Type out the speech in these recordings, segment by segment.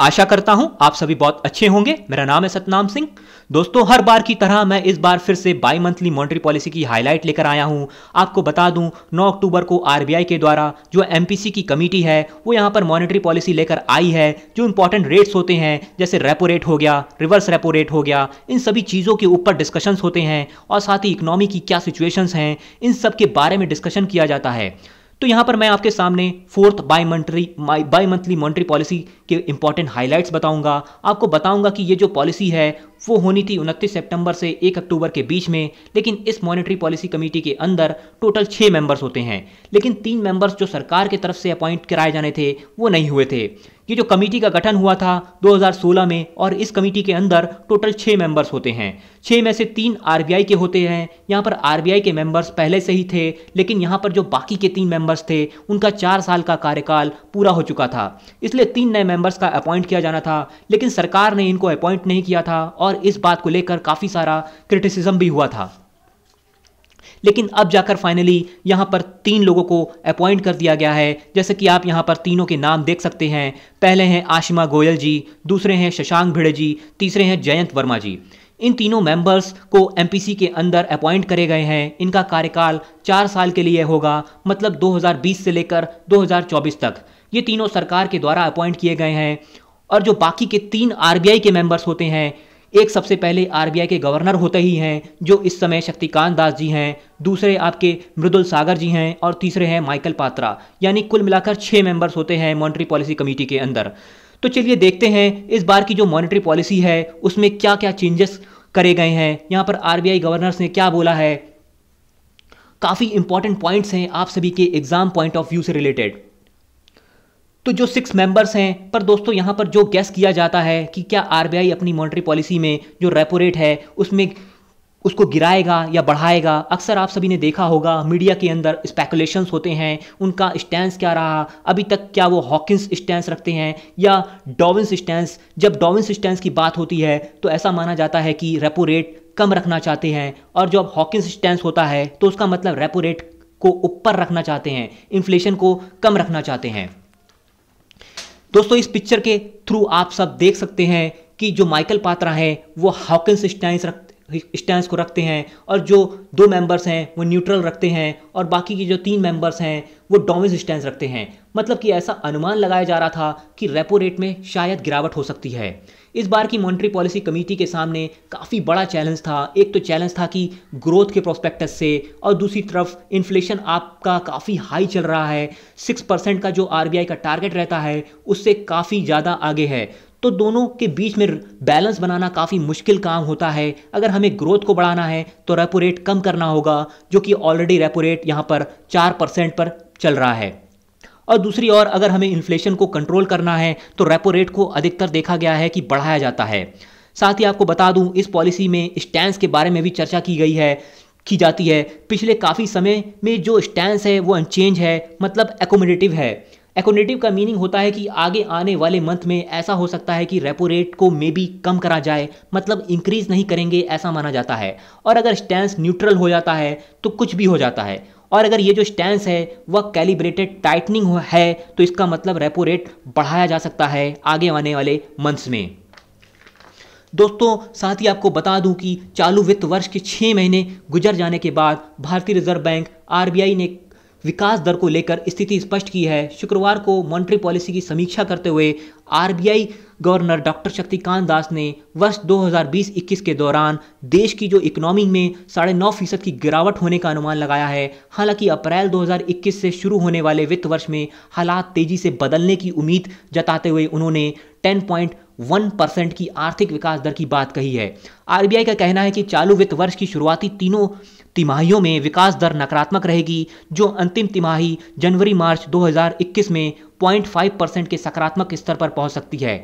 आशा करता हूं आप सभी बहुत अच्छे होंगे मेरा नाम है सतनाम सिंह दोस्तों हर बार की तरह मैं इस बार फिर से बाई मंथली मॉनिटरी पॉलिसी की हाईलाइट लेकर आया हूं आपको बता दूं 9 अक्टूबर को आरबीआई के द्वारा जो एमपीसी की कमेटी है वो यहां पर मॉनिटरी पॉलिसी लेकर आई है जो इंपॉर्टेंट रेट्स होते हैं जैसे रेपो रेट हो गया रिवर्स रेपो रेट हो गया इन सभी चीज़ों के ऊपर डिस्कशंस होते हैं और साथ ही इकनॉमी की क्या सिचुएशंस हैं इन सब के बारे में डिस्कशन किया जाता है तो यहां पर मैं आपके सामने fourth bimonthly bimonthly monetary policy के इंपॉर्टेंट हाईलाइट्स बताऊंगा आपको बताऊंगा कि ये जो पॉलिसी है वो होनी थी उनतीस सितंबर से एक अक्टूबर के बीच में लेकिन इस मॉनिटरी पॉलिसी कमेटी के अंदर टोटल छः मेंबर्स होते हैं लेकिन तीन मेंबर्स जो सरकार की तरफ से अपॉइंट कराए जाने थे वो नहीं हुए थे ये जो कमेटी का गठन हुआ था 2016 में और इस कमेटी के अंदर टोटल छः मेंबर्स होते हैं छः में से तीन आर के होते हैं यहाँ पर आर के मेंबर्स पहले से ही थे लेकिन यहाँ पर जो बाकी के तीन मेंबर्स थे उनका चार साल का कार्यकाल पूरा हो चुका था इसलिए तीन नए मेंबर्स का अपॉइंट किया जाना था लेकिन सरकार ने इनको अपॉइंट नहीं किया था और और इस बात को लेकर काफ़ी सारा क्रिटिसिज्म भी हुआ था लेकिन अब जाकर फाइनली यहाँ पर तीन लोगों को अपॉइंट कर दिया गया है जैसे कि आप यहाँ पर तीनों के नाम देख सकते हैं पहले हैं आशिमा गोयल जी दूसरे हैं शशांक भिड़े जी तीसरे हैं जयंत वर्मा जी इन तीनों मेंबर्स को एमपीसी के अंदर अपॉइंट करे गए हैं इनका कार्यकाल चार साल के लिए होगा मतलब 2020 से लेकर 2024 तक ये तीनों सरकार के द्वारा अपॉइंट किए गए हैं और जो बाकी के तीन आरबीआई के मेंबर्स होते हैं एक सबसे पहले आरबीआई के गवर्नर होते ही हैं जो इस समय शक्तिकांत दास जी हैं दूसरे आपके मृदुल सागर जी हैं और तीसरे हैं माइकल पात्रा यानी कुल मिलाकर छः मेंबर्स होते हैं मॉनिटरी पॉलिसी कमेटी के अंदर तो चलिए देखते हैं इस बार की जो मॉनिटरी पॉलिसी है उसमें क्या क्या चेंजेस करे गए हैं यहाँ पर आर गवर्नर्स ने क्या बोला है काफ़ी इंपॉर्टेंट पॉइंट्स हैं आप सभी के एग्जाम पॉइंट ऑफ व्यू से रिलेटेड तो जो सिक्स मेंबर्स हैं पर दोस्तों यहाँ पर जो गैस किया जाता है कि क्या आरबीआई अपनी मॉनिटरी पॉलिसी में जो रेपो रेट है उसमें उसको गिराएगा या बढ़ाएगा अक्सर आप सभी ने देखा होगा मीडिया के अंदर स्पेकुलेशंस होते हैं उनका स्टैंड क्या रहा अभी तक क्या वो हॉकिंस स्टैंड रखते हैं या डॉविंस स्टैंड जब डॉविंस स्टैंड की बात होती है तो ऐसा माना जाता है कि रेपो रेट कम रखना चाहते हैं और जब हॉकिंस स्टैंड होता है तो उसका मतलब रेपो रेट को ऊपर रखना चाहते हैं इन्फ्लेशन को कम रखना चाहते हैं दोस्तों इस पिक्चर के थ्रू आप सब देख सकते हैं कि जो माइकल पात्रा है वो हॉकिंस स्टाइंस स्टैंड को रखते हैं और जो दो मेंबर्स हैं वो न्यूट्रल रखते हैं और बाकी के जो तीन मेंबर्स हैं वो डोमिस स्टैंड रखते हैं मतलब कि ऐसा अनुमान लगाया जा रहा था कि रेपो रेट में शायद गिरावट हो सकती है इस बार की मॉनिटरी पॉलिसी कमेटी के सामने काफ़ी बड़ा चैलेंज था एक तो चैलेंज था कि ग्रोथ के प्रोस्पेक्टस से और दूसरी तरफ इन्फ्लेशन आपका काफ़ी हाई चल रहा है सिक्स परसेंट का जो आर का टारगेट रहता है उससे काफ़ी ज़्यादा आगे है तो दोनों के बीच में बैलेंस बनाना काफ़ी मुश्किल काम होता है अगर हमें ग्रोथ को बढ़ाना है तो रेपो रेट कम करना होगा जो कि ऑलरेडी रेपो रेट यहाँ पर चार परसेंट पर चल रहा है और दूसरी ओर अगर हमें इन्फ्लेशन को कंट्रोल करना है तो रेपो रेट को अधिकतर देखा गया है कि बढ़ाया जाता है साथ ही आपको बता दूं इस पॉलिसी में स्टैंड के बारे में भी चर्चा की गई है की जाती है पिछले काफ़ी समय में जो स्टैंड है वो अनचेंज है मतलब एकोमोडेटिव है एकोनेटिव का मीनिंग होता है कि आगे आने वाले मंथ में ऐसा हो सकता है कि रेपो रेट को मे बी कम करा जाए मतलब इंक्रीज नहीं करेंगे ऐसा माना जाता है और अगर स्टैंड न्यूट्रल हो जाता है तो कुछ भी हो जाता है और अगर ये जो स्टैंड है वह कैलिब्रेटेड टाइटनिंग है तो इसका मतलब रेपो रेट बढ़ाया जा सकता है आगे आने वाले मंथ्स में दोस्तों साथ ही आपको बता दूं कि चालू वित्त वर्ष के छः महीने गुजर जाने के बाद भारतीय रिजर्व बैंक आरबीआई ने विकास दर को लेकर स्थिति स्पष्ट की है शुक्रवार को मॉनिटरी पॉलिसी की समीक्षा करते हुए RBI governor doctor Shaktikanta Das ने वर्ष 2020-21 के दौरान देश की जो इकोनॉमी में साढ़े नौ फीसद की गिरावट होने का अनुमान लगाया है हालांकि अप्रैल 2021 से शुरू होने वाले वित्त वर्ष में हालात तेजी से बदलने की उम्मीद जताते हुए उन्होंने 10.1 परसेंट की आर्थिक विकास दर की बात कही है आरबीआई का कहना है कि चालू वित्त वर्ष की शुरुआती तीनों तिमाहियों में विकास दर नकारात्मक रहेगी जो अंतिम तिमाही जनवरी मार्च 2021 में 0.5 परसेंट के सकारात्मक स्तर पर पहुंच सकती है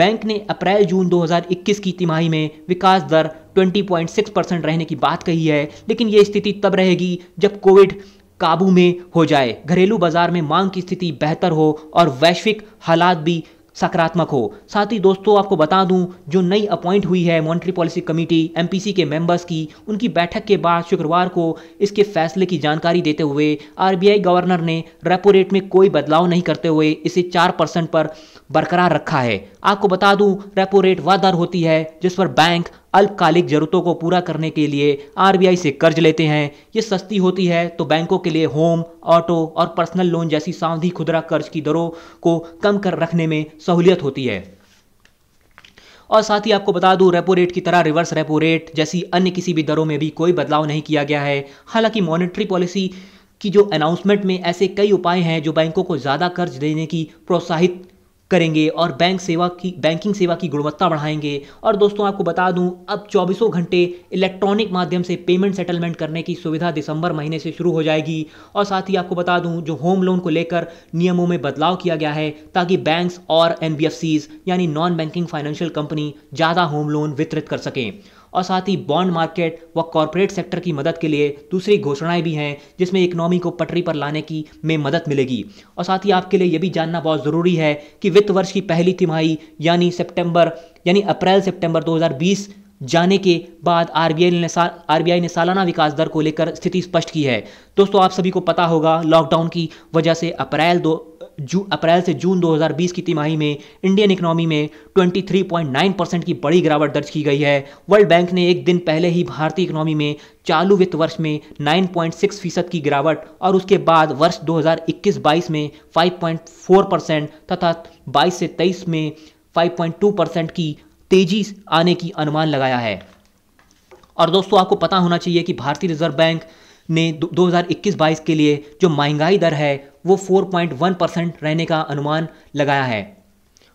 बैंक ने अप्रैल जून 2021 की तिमाही में विकास दर 20.6 परसेंट रहने की बात कही है लेकिन ये स्थिति तब रहेगी जब कोविड काबू में हो जाए घरेलू बाजार में मांग की स्थिति बेहतर हो और वैश्विक हालात भी सकारात्मक हो साथ ही दोस्तों आपको बता दूं जो नई अपॉइंट हुई है मॉनिटरी पॉलिसी कमेटी एमपीसी के मेंबर्स की उनकी बैठक के बाद शुक्रवार को इसके फैसले की जानकारी देते हुए आरबीआई गवर्नर ने रेपो रेट में कोई बदलाव नहीं करते हुए इसे चार परसेंट पर बरकरार रखा है आपको बता दूं रेपो रेट वह दर होती है जिस पर बैंक अल्पकालिक ज़रूरतों को पूरा करने के लिए आरबीआई से कर्ज लेते हैं ये सस्ती होती है तो बैंकों के लिए होम ऑटो और पर्सनल लोन जैसी सावधि खुदरा कर्ज की दरों को कम कर रखने में सहूलियत होती है और साथ ही आपको बता दूं रेपो रेट की तरह रिवर्स रेपो रेट जैसी अन्य किसी भी दरों में भी कोई बदलाव नहीं किया गया है हालांकि मॉनेटरी पॉलिसी की जो अनाउंसमेंट में ऐसे कई उपाय हैं जो बैंकों को ज़्यादा कर्ज देने की प्रोत्साहित करेंगे और बैंक सेवा की बैंकिंग सेवा की गुणवत्ता बढ़ाएंगे और दोस्तों आपको बता दूं अब चौबीसों घंटे इलेक्ट्रॉनिक माध्यम से पेमेंट सेटलमेंट करने की सुविधा दिसंबर महीने से शुरू हो जाएगी और साथ ही आपको बता दूं जो होम लोन को लेकर नियमों में बदलाव किया गया है ताकि बैंक्स और एन यानी नॉन बैंकिंग फाइनेंशियल कंपनी ज़्यादा होम लोन वितरित कर सकें और साथ ही बॉन्ड मार्केट व कॉरपोरेट सेक्टर की मदद के लिए दूसरी घोषणाएं भी हैं जिसमें इकोनॉमी को पटरी पर लाने की में मदद मिलेगी और साथ ही आपके लिए यह भी जानना बहुत ज़रूरी है कि वित्त वर्ष की पहली तिमाही यानी सेप्टेम्बर यानी अप्रैल सेप्टेम्बर 2020 जाने के बाद आई ने साल आई ने सालाना विकास दर को लेकर स्थिति स्पष्ट की है दोस्तों आप सभी को पता होगा लॉकडाउन की वजह से अप्रैल दो जू अप्रैल से जून 2020 की तिमाही में इंडियन इकोनॉमी में 23.9 परसेंट की बड़ी गिरावट दर्ज की गई है वर्ल्ड बैंक ने एक दिन पहले ही भारतीय इकोनॉमी में चालू वित्त वर्ष में 9.6 फीसद की गिरावट और उसके बाद वर्ष 2021-22 में 5.4 परसेंट तथा 22 से 23 में 5.2 परसेंट की तेजी आने की अनुमान लगाया है और दोस्तों आपको पता होना चाहिए कि भारतीय रिजर्व बैंक ने 2021-22 के लिए जो महंगाई दर है वो 4.1 परसेंट रहने का अनुमान लगाया है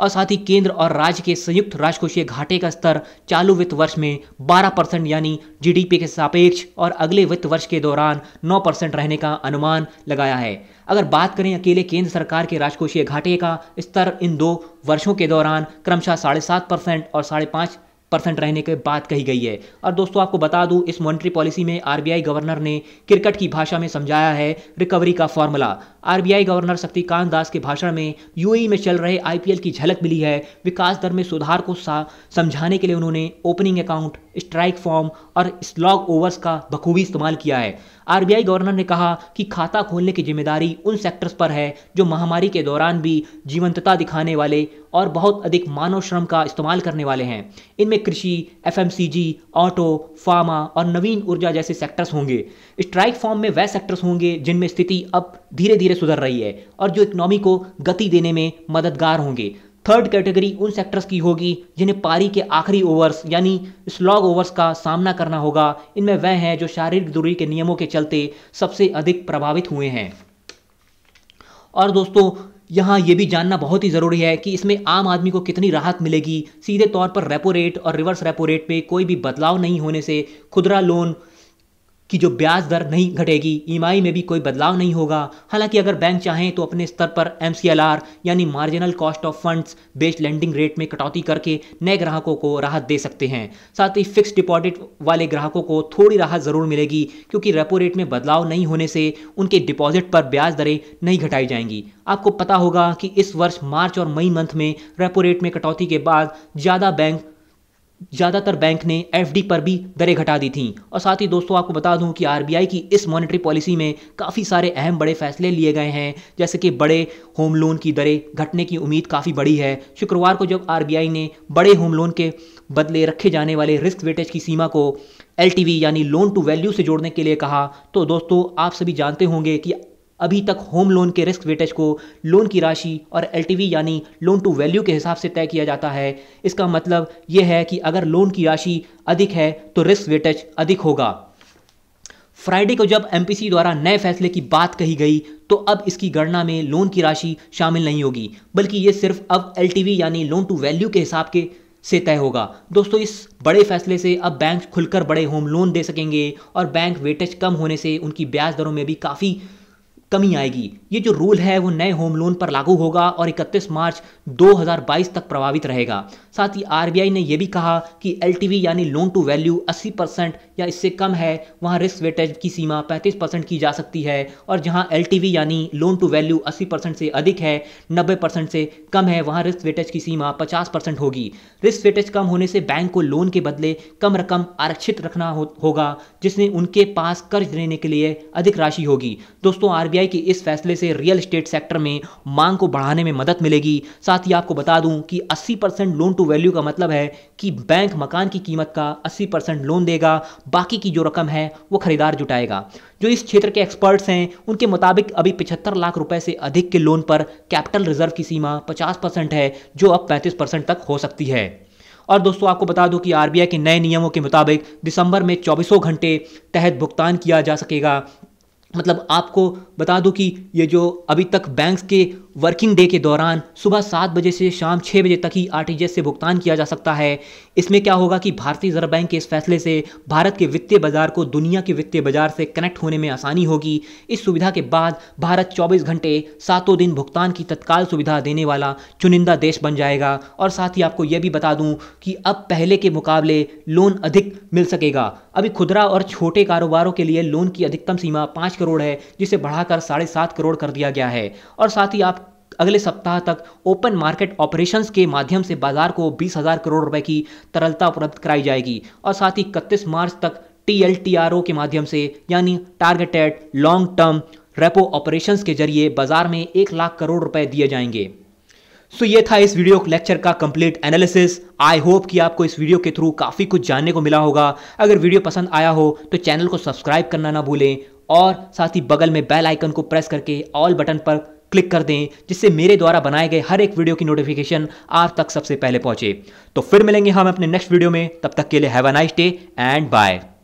और साथ ही केंद्र और राज्य के संयुक्त राजकोषीय घाटे का स्तर चालू वित्त वर्ष में 12 परसेंट यानी जीडीपी के सापेक्ष और अगले वित्त वर्ष के दौरान 9 परसेंट रहने का अनुमान लगाया है अगर बात करें अकेले केंद्र सरकार के राजकोषीय घाटे का स्तर इन दो वर्षों के दौरान क्रमशः साढ़े सात परसेंट और साढ़े पाँच परसेंट रहने की बात कही गई है और दोस्तों आपको बता दूं इस मॉनिटरी पॉलिसी में आरबीआई गवर्नर ने क्रिकेट की भाषा में समझाया है रिकवरी का formula RBI governor Shaktikanta Das के भाषण में यूएई में चल रहे आईपीएल की झलक मिली है विकास दर में सुधार को समझाने के लिए उन्होंने ओपनिंग अकाउंट स्ट्राइक फॉर्म और स्लॉग ओवर्स का बखूबी इस्तेमाल किया है आरबीआई गवर्नर ने कहा कि खाता खोलने की जिम्मेदारी उन सेक्टर्स पर है जो महामारी के दौरान भी जीवंतता दिखाने वाले और बहुत अधिक मानव श्रम का इस्तेमाल करने वाले हैं इनमें कृषि एफ ऑटो फार्मा और नवीन ऊर्जा जैसे सेक्टर्स होंगे स्ट्राइक फॉर्म में वह सेक्टर्स होंगे जिनमें स्थिति अब धीरे धीरे सुधर रही है और जो इकोनॉमी को गति देने में मददगार होंगे थर्ड कैटेगरी उन सेक्टर्स की होगी जिन्हें पारी के आखिरी ओवर्स यानी स्लॉग ओवर्स का सामना करना होगा इनमें वह हैं जो शारीरिक दूरी के नियमों के चलते सबसे अधिक प्रभावित हुए हैं और दोस्तों यहाँ ये भी जानना बहुत ही ज़रूरी है कि इसमें आम आदमी को कितनी राहत मिलेगी सीधे तौर पर रेपो रेट और रिवर्स रेपो रेट में कोई भी बदलाव नहीं होने से खुदरा लोन कि जो ब्याज दर नहीं घटेगी ईएमआई e में भी कोई बदलाव नहीं होगा हालांकि अगर बैंक चाहें तो अपने स्तर पर एम यानी marginal cost of funds based lending rate में कटौती करके नए ग्राहकों को राहत दे सकते हैं साथ ही फिक्स डिपॉजिट वाले ग्राहकों को थोड़ी राहत जरूर मिलेगी क्योंकि रेपो रेट में बदलाव नहीं होने से उनके डिपॉजिट पर ब्याज दरें नहीं घटाई जाएंगी आपको पता होगा कि इस वर्ष मार्च और मई मंथ में रेपो रेट में कटौती के बाद ज़्यादा बैंक ज़्यादातर बैंक ने एफ पर भी दरें घटा दी थीं और साथ ही दोस्तों आपको बता दूं कि आर की इस मॉनेटरी पॉलिसी में काफ़ी सारे अहम बड़े फैसले लिए गए हैं जैसे कि बड़े होम लोन की दरें घटने की उम्मीद काफ़ी बड़ी है शुक्रवार को जब आर ने बड़े होम लोन के बदले रखे जाने वाले रिस्क वेटेज की सीमा को एल यानी लोन टू वैल्यू से जोड़ने के लिए कहा तो दोस्तों आप सभी जानते होंगे कि अभी तक होम लोन के रिस्क वेटेज को लोन की राशि और एल यानी लोन टू वैल्यू के हिसाब से तय किया जाता है इसका मतलब यह है कि अगर लोन की राशि अधिक है तो रिस्क वेटेज अधिक होगा फ्राइडे को जब एम द्वारा नए फैसले की बात कही गई तो अब इसकी गणना में लोन की राशि शामिल नहीं होगी बल्कि ये सिर्फ अब एल यानी लोन टू वैल्यू के हिसाब के से तय होगा दोस्तों इस बड़े फैसले से अब बैंक खुलकर बड़े होम लोन दे सकेंगे और बैंक वेटेज कम होने से उनकी ब्याज दरों में भी काफ़ी कमी आएगी ये जो रूल है वो नए होम लोन पर लागू होगा और 31 मार्च 2022 तक प्रभावित रहेगा साथ ही आरबीआई ने यह भी कहा कि एलटीवी यानी लोन टू वैल्यू 80 परसेंट या इससे कम है वहाँ रिस्क वेटेज की सीमा 35 परसेंट की जा सकती है और जहां एलटीवी यानी लोन टू वैल्यू 80 परसेंट से अधिक है 90 परसेंट से कम है वहाँ रिस्क वेटेज की सीमा 50 परसेंट होगी रिस्क वेटेज कम होने से बैंक को लोन के बदले कम रकम आरक्षित रखना हो, होगा जिसमें उनके पास कर्ज लेने के लिए अधिक राशि होगी दोस्तों आर आरबीआई के इस फैसले से रियल एस्टेट सेक्टर में मांग को बढ़ाने में मदद मिलेगी साथ ही आपको बता दूं कि 80 परसेंट लोन टू वैल्यू का मतलब है कि बैंक मकान की कीमत का 80 परसेंट लोन देगा बाकी की जो रकम है वो खरीदार जुटाएगा जो इस क्षेत्र के एक्सपर्ट्स हैं उनके मुताबिक अभी पिछहत्तर लाख रुपए से अधिक के लोन पर कैपिटल रिजर्व की सीमा पचास है जो अब पैंतीस तक हो सकती है और दोस्तों आपको बता दूं कि आरबीआई के नए नियमों के मुताबिक दिसंबर में चौबीसों घंटे तहत भुगतान किया जा सकेगा मतलब आपको बता दूं कि ये जो अभी तक बैंक्स के वर्किंग डे के दौरान सुबह सात बजे से शाम छः बजे तक ही आर से भुगतान किया जा सकता है इसमें क्या होगा कि भारतीय रिजर्व बैंक के इस फैसले से भारत के वित्तीय बाजार को दुनिया के वित्तीय बाजार से कनेक्ट होने में आसानी होगी इस सुविधा के बाद भारत 24 घंटे सातों दिन भुगतान की तत्काल सुविधा देने वाला चुनिंदा देश बन जाएगा और साथ ही आपको यह भी बता दूँ कि अब पहले के मुकाबले लोन अधिक मिल सकेगा अभी खुदरा और छोटे कारोबारों के लिए लोन की अधिकतम सीमा पाँच करोड़ है जिसे बढ़ाकर साढ़े सात करोड़ कर दिया गया है और साथ ही आप अगले सप्ताह तक ओपन मार्केट ऑपरेशंस के माध्यम से बाजार को बीस हजार करोड़ रुपए की तरलता उपलब्ध कराई जाएगी और साथ ही इकतीस मार्च तक टी के माध्यम से यानी targeted long term repo operations के जरिए बाजार में एक लाख करोड़ रुपए दिए जाएंगे सो so, ये था इस वीडियो लेक्चर का कंप्लीट एनालिसिस आई होप कि आपको इस वीडियो के थ्रू काफ़ी कुछ जानने को मिला होगा अगर वीडियो पसंद आया हो तो चैनल को सब्सक्राइब करना ना भूलें और साथ ही बगल में बेल आइकन को प्रेस करके ऑल बटन पर क्लिक कर दें जिससे मेरे द्वारा बनाए गए हर एक वीडियो की नोटिफिकेशन आप तक सबसे पहले पहुंचे तो फिर मिलेंगे हम अपने नेक्स्ट वीडियो में तब तक के लिए have a nice day and bye